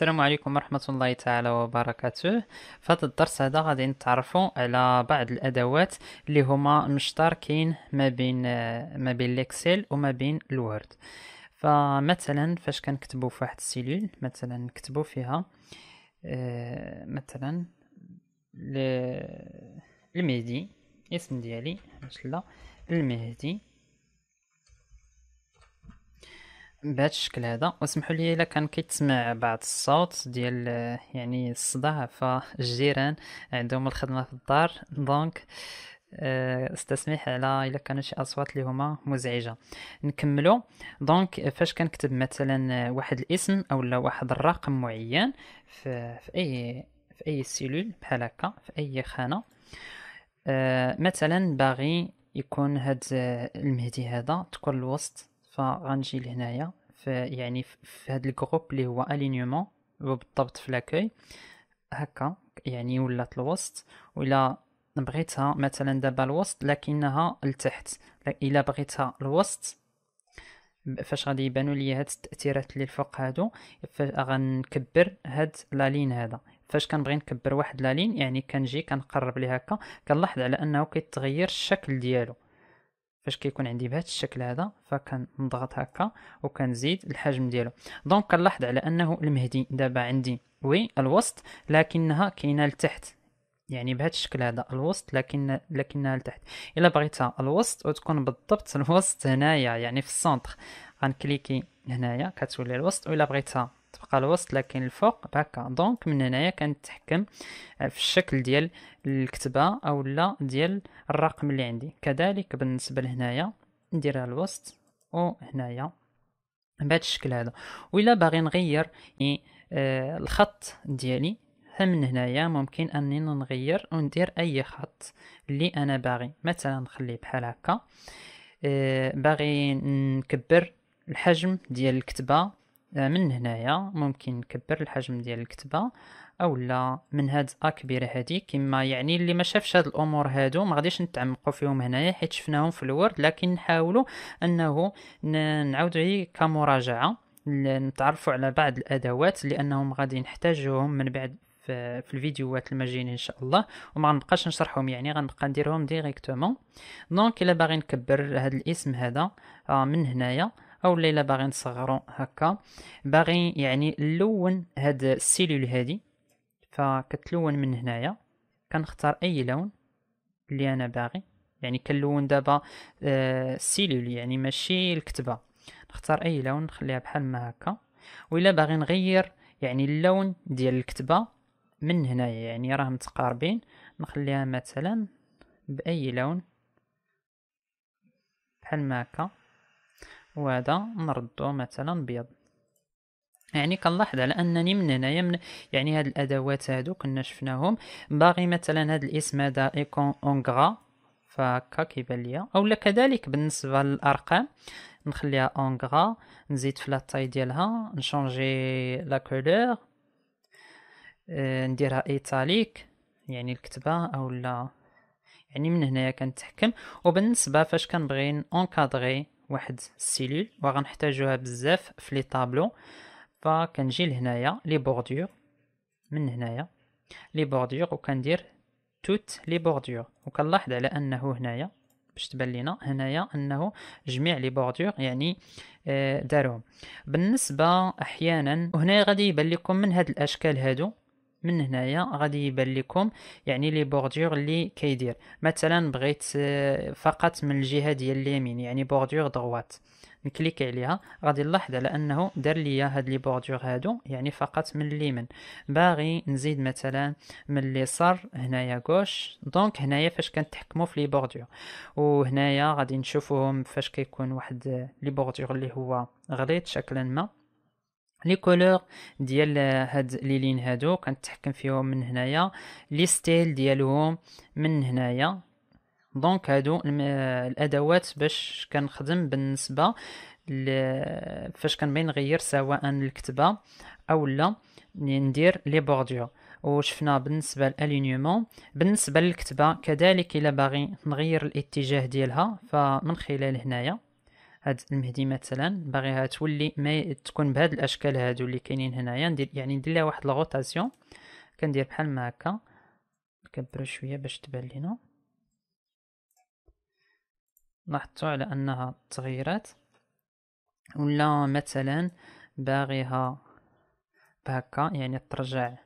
السلام عليكم ورحمة الله تعالى وبركاته في هذا الدرس هذا غادي نتعرفوا على بعض الأدوات اللي هما مشتركين ما بين ما بين الإكسل وما بين الوورد فمثلا فاش كنكتبوا في واحد السيلول مثلا نكتبوا فيها آه، مثلا المهدي اسم ديالي لا المهدي بهذا الشكل هذا وسمحوا لي الا كان كيتسمع بعض الصوت ديال يعني الصداع فالجيران عندهم الخدمه في الدار دونك آه، استسمح على الا كانوا شي اصوات اللي هما مزعجه نكملو دونك فاش كنكتب مثلا واحد الاسم اولا واحد الرقم معين في, في اي في اي سيلول بحال هكا في اي خانه آه، مثلا باغي يكون هاد المهدي هذا تكون الوسط فغنجي لهنايا في يعني في هذا الجروب اللي هو الينيومون وبالضبط في لاكوي هكا يعني ولات الوسط ولا بغيتها مثلا دابا الوسط لكنها لتحت الا بغيتها الوسط فاش غادي يبانوا لي هاد التاثيرات اللي الفوق هادو غنكبر هاد لا لين هذا فاش كنبغي نكبر واحد لا لين يعني كنجي كنقرب ليه هكا كنلاحظ على انه كيتغير الشكل ديالو فاش كيكون عندي بهذا الشكل هذا فكنضغط هكا وكنزيد الحجم ديالو دونك كنلاحظ على انه المهدي دابا عندي وي الوسط لكنها كاينه لتحت يعني بهذا الشكل هذا الوسط لكن لكنها لتحت الا بغيتها الوسط وتكون بالضبط الوسط هنايا يعني في السونتر غنكليكي هنايا كتولي الوسط والا بغيتها تبقى الوسط لكن الفوق هكا دونك من هنايا كنتحكم آه، في الشكل ديال الكتبه او لا ديال الرقم اللي عندي كذلك بالنسبه لهنايا نديرها الوسط وهنايا بهذا الشكل هذا وإلا باغي نغير يعني آه الخط ديالي فمن هنايا ممكن اني نغير وندير اي خط اللي انا باغي مثلا نخليه بحال هكا آه باغي نكبر الحجم ديال الكتبه آه، من هنايا ممكن نكبر الحجم ديال الكتبه او لا من هاد اكبر هادي كما يعني اللي ما شافش هاد الامور هادو ما غاديش نتعمقوا فيهم هنايا حيت شفناهم في الورد لكن نحاولوا انه نعود هي كمراجعه نتعرفوا على بعض الادوات لانهم غادي نحتاجهم من بعد في, الفيديوهات المجين ان شاء الله وما غنبقاش نشرحهم يعني غنبقى نديرهم ديريكتومون دونك الا باغي نكبر هاد الاسم هذا آه، من هنايا او الا باغي نصغرو هكا باغي يعني نلون هاد السيلول هادي فكتلون من هنايا كنختار اي لون اللي انا باغي يعني كنلون دابا السيلول آه يعني ماشي الكتبه نختار اي لون نخليها بحال ما هكا وإلا باغي نغير يعني اللون ديال الكتبه من هنايا يعني راه متقاربين نخليها مثلا باي لون بحال ما هكا وهذا نردو مثلا بيض يعني كنلاحظ على انني من هنايا من يعني هاد الادوات هادو كنا شفناهم باغي مثلا هاد الاسم هذا ايكون اونغرا فهكا كيبان ليا اولا كذلك بالنسبه للارقام نخليها اونغرا نزيد في لاطاي ديالها نشونجي لا كولور آه، نديرها ايتاليك يعني الكتبه اولا يعني من هنايا كنتحكم وبالنسبه فاش كنبغي اونكادري واحد السيلول وغنحتاجوها بزاف في لي طابلو فكنجي لهنايا لي بوردور من هنايا لي بوردور وكندير توت لي بوردور وكنلاحظ على انه هنايا باش تبان لينا هنايا انه جميع لي بوردور يعني آه، داروهم بالنسبه احيانا وهنا غادي يبان لكم من هاد الاشكال هادو من هنايا غادي يبان لكم يعني لي بوردور اللي كيدير مثلا بغيت آه، فقط من الجهه ديال اليمين يعني بوردور دروات نكليك عليها غادي نلاحظ على انه دار ليا هاد لي بوردور هادو يعني فقط من اليمين باغي نزيد مثلا من اليسار هنايا غوش دونك هنايا فاش كنتحكموا في لي بوردور وهنايا غادي نشوفوهم فاش كيكون واحد لي بوردور اللي هو غليظ شكلا ما لي كولور ديال هاد لي لين هادو كنتحكم فيهم من هنايا لي ستيل ديالهم من هنايا دونك هادو الادوات باش كنخدم بالنسبه فاش كنبغي نغير سواء الكتبه او لا ندير لي بورديو وشفنا بالنسبه للالينيومون بالنسبه للكتبه كذلك الا باغي نغير الاتجاه ديالها فمن خلال هنايا هاد المهدي مثلا باغيها تولي ما تكون بهاد الاشكال هادو اللي كاينين هنايا ندير يعني ندير لها واحد الغوتاسيون كندير بحال ما هكا نكبرو شويه باش تبان لينا لاحظتوا على انها تغيرات ولا مثلا باغيها بهكا يعني ترجع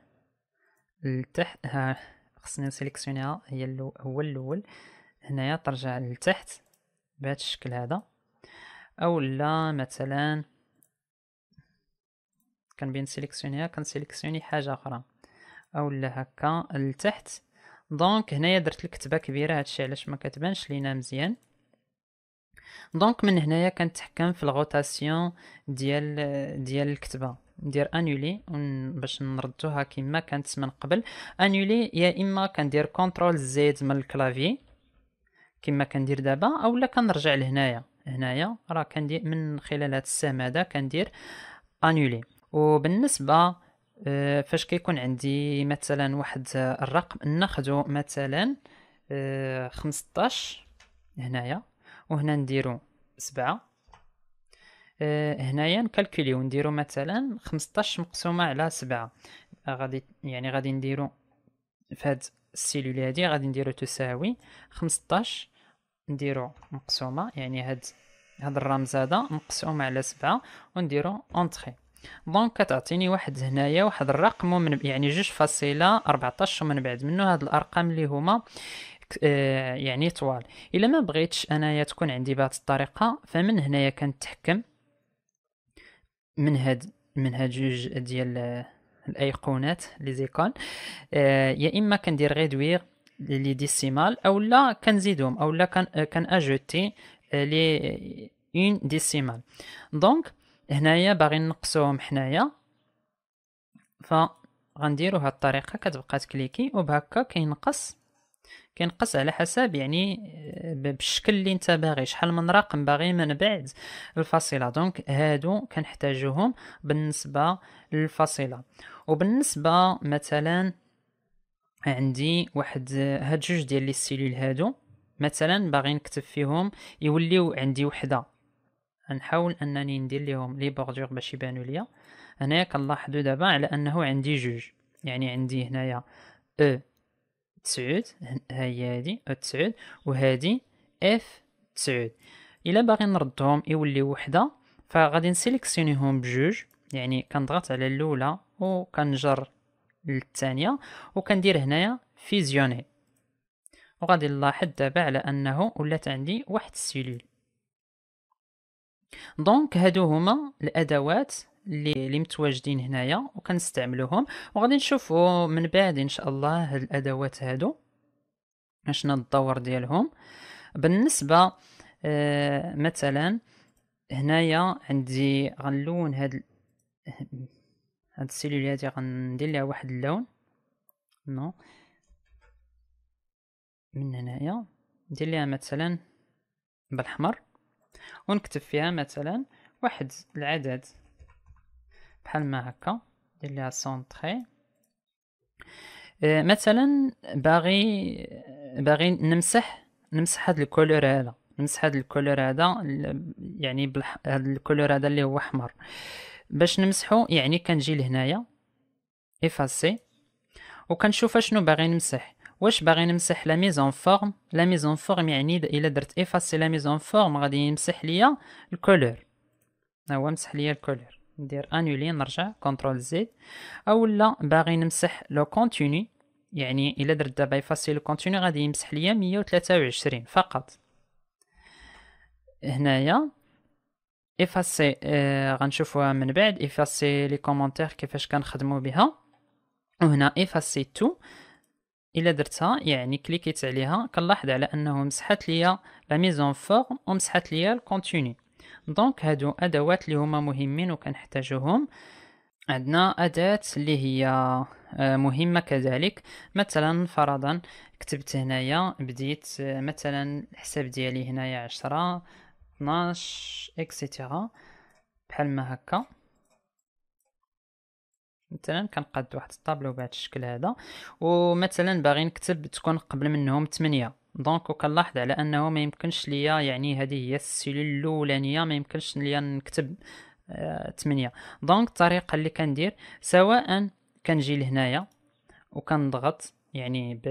لتحت ها خصني نسيليكسيونيها هي هو الاول هنايا ترجع لتحت بهذا الشكل هذا اولا مثلا كنبين سيليكسيونيها كنسيليكسيوني حاجه اخرى اولا هكا لتحت دونك هنايا درت الكتبه كبيره هادشي علاش ما كتبانش لينا مزيان دونك من هنايا كنتحكم في الغوتاسيون ديال ديال الكتبه ندير انولي باش نردوها كما كانت من قبل انولي يا اما كندير كنترول زيد من الكلافي كما كندير دابا اولا كنرجع لهنايا هنايا راه كندير من خلال هذا السهم هذا كندير انولي وبالنسبه آه، فاش كيكون عندي مثلا واحد الرقم ناخذ مثلا 15 آه، هنايا وهنا نديرو سبعة آه، هنايا نكالكولي نديرو مثلا 15 مقسومه على سبعة غادي يعني غادي نديرو في هاد السيلولي هادي غادي نديرو تساوي 15 نديرو مقسومه يعني هاد هاد الرمز هذا مقسوم على سبعة ونديرو اونتري دونك كتعطيني واحد هنايا واحد الرقم ومن يعني جوج فاصلة أربعتاش ومن بعد منه هاد الارقام اللي هما آه، يعني طوال الا ما بغيتش انايا تكون عندي بهاد الطريقه فمن هنايا كنتحكم من هاد من هاد جوج ديال الايقونات لي زيكون آه، يا اما كندير غيدويغ لي ديسيمال او لا كنزيدهم او لا كان كان اجوتي آه، لي اون ديسيمال دونك هنايا باغي نقصوهم حنايا ف غنديرو هاد الطريقه كتبقى تكليكي وبهكا كينقص كينقص على حسب يعني آه، بالشكل اللي انت باغي شحال من رقم باغي من بعد الفاصله دونك هادو كنحتاجوهم بالنسبه للفاصله وبالنسبه مثلا عندي واحد هاد جوج ديال لي سيلول هادو مثلا باغي نكتب فيهم يوليو عندي وحده نحاول انني ندير ليهم لي بوردور باش يبانو ليا هنايا كنلاحظوا دابا على انه عندي جوج يعني عندي هنايا او تسعود هي هادي او تسعود وهادي اف تسعود الا باغي نردهم يوليو وحده فغادي نسيليكسيونيهم بجوج يعني كنضغط على الاولى وكنجر للثانيه وكندير هنايا فيزيوني وغادي نلاحظ دابا على انه ولات عندي واحد السيلول دونك هادو هما الادوات اللي متواجدين هنايا وكنستعملوهم وغادي نشوفو من بعد ان شاء الله هاد الادوات هادو اشنا الدور ديالهم بالنسبه آه مثلا هنايا عندي غنلون هاد هاد السيلولي هادي غندير ليها واحد اللون نو من هنايا ندير ليها مثلا بالاحمر ونكتب فيها مثلا واحد العدد بحال ما هكا ندير ليها سونتري آه، مثلا باغي باغي نمسح نمسح هاد الكولور هذا نمسح هاد الكولور هذا يعني هاد الكولور هذا اللي هو احمر باش نمسحو يعني كنجي لهنايا افاسي وكنشوف اشنو باغي نمسح واش باغي نمسح لا ميزون فورم لا ميزون فورم يعني الا درت افاسي لا ميزون فورم غادي يمسح ليا الكولور ها هو مسح ليا الكولور ندير انولي نرجع كنترول زد اولا باغي نمسح لو كونتيني يعني الا درت دابا افاسي لو كونتيني غادي يمسح ليا 123 فقط هنايا افاسي غنشوفوها من بعد افاسي لي كومونتير كيفاش كنخدمو بها وهنا افاسي تو الا درتها يعني كليكيت عليها كنلاحظ على انه مسحات ليا لا ميزون فورم ومسحات ليا الكونتيني دونك هادو ادوات اللي هما مهمين وكنحتاجوهم عندنا اداه اللي هي مهمه كذلك مثلا فرضا كتبت هنايا بديت مثلا الحساب ديالي هنايا عشرة 12 اكسيتيرا بحال ما هكا مثلا كنقاد واحد الطابلو بهذا الشكل هذا ومثلا باغي نكتب تكون قبل منهم 8 دونك وكنلاحظ على انه ما يمكنش ليا يعني هذه هي السيلول الاولانيه ما يمكنش ليا نكتب 8 آه، دونك الطريقه اللي كندير سواء كنجي لهنايا وكنضغط يعني ب...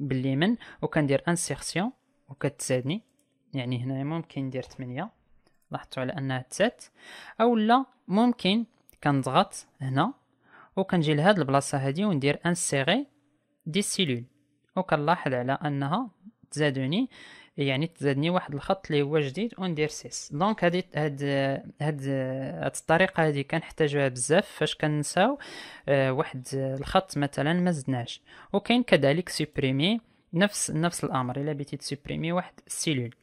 و وكندير انسيرسيون وكتسادني يعني هنا ممكن ندير 8 لاحظتوا على انها تسات او لا ممكن كنضغط هنا وكنجي لهاد البلاصه هادي وندير انسيغي دي سيلول وكنلاحظ على انها تزادوني يعني تزادني واحد الخط اللي هو جديد وندير سيس دونك هادي هاد هاد هاد الطريقه هادي كنحتاجوها بزاف فاش كنساو آه، واحد الخط مثلا ما زدناش وكاين كذلك سوبريمي نفس نفس الامر الا بغيتي تسوبريمي واحد السيلول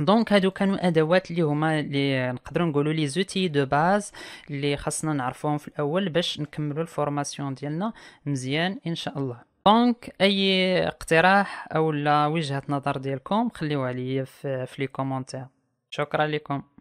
دونك هادو كانوا ادوات اللي هما اللي نقدروا نقولوا لي زوتي دو باز اللي خاصنا نعرفوهم في الاول باش نكملوا الفورماسيون ديالنا مزيان ان شاء الله دونك اي اقتراح او لا وجهه نظر ديالكم خليوها عليا في لي كومونتير شكرا لكم